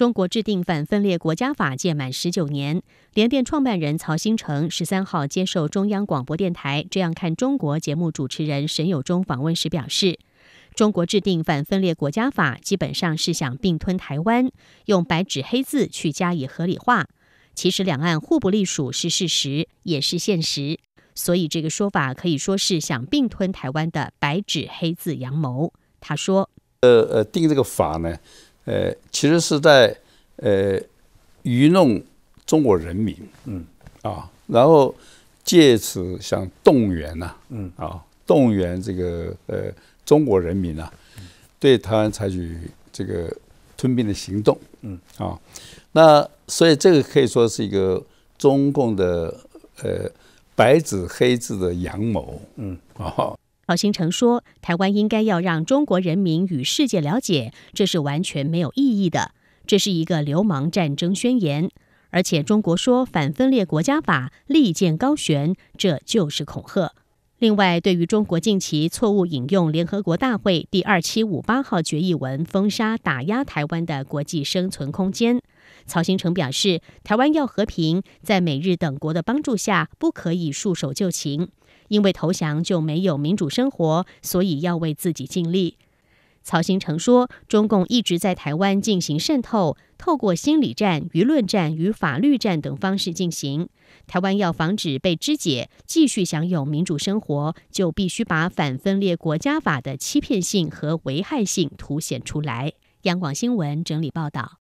中国制定反分裂国家法届满十九年，联电创办人曹新成十三号接受中央广播电台《这样看中国》节目主持人沈有忠访问时表示，中国制定反分裂国家法基本上是想并吞台湾，用白纸黑字去加以合理化。其实两岸互不隶属是事实，也是现实，所以这个说法可以说是想并吞台湾的白纸黑字阳谋。他说：“呃呃，定这个法呢。”呃，其实是在呃愚弄中国人民，嗯啊，然后借此想动员呐，嗯啊，动员这个呃中国人民呐，对台湾采取这个吞并的行动，嗯啊，那所以这个可以说是一个中共的呃白纸黑字的阳谋，嗯啊。曹新成说：“台湾应该要让中国人民与世界了解，这是完全没有意义的，这是一个流氓战争宣言。而且中国说反分裂国家法利剑高悬，这就是恐吓。另外，对于中国近期错误引用联合国大会第二七五八号决议文，封杀打压台湾的国际生存空间，曹新成表示：台湾要和平，在美日等国的帮助下，不可以束手就擒。”因为投降就没有民主生活，所以要为自己尽力。曹新成说，中共一直在台湾进行渗透，透过心理战、舆论战与法律战等方式进行。台湾要防止被肢解，继续享有民主生活，就必须把反分裂国家法的欺骗性和危害性凸显出来。央广新闻整理报道。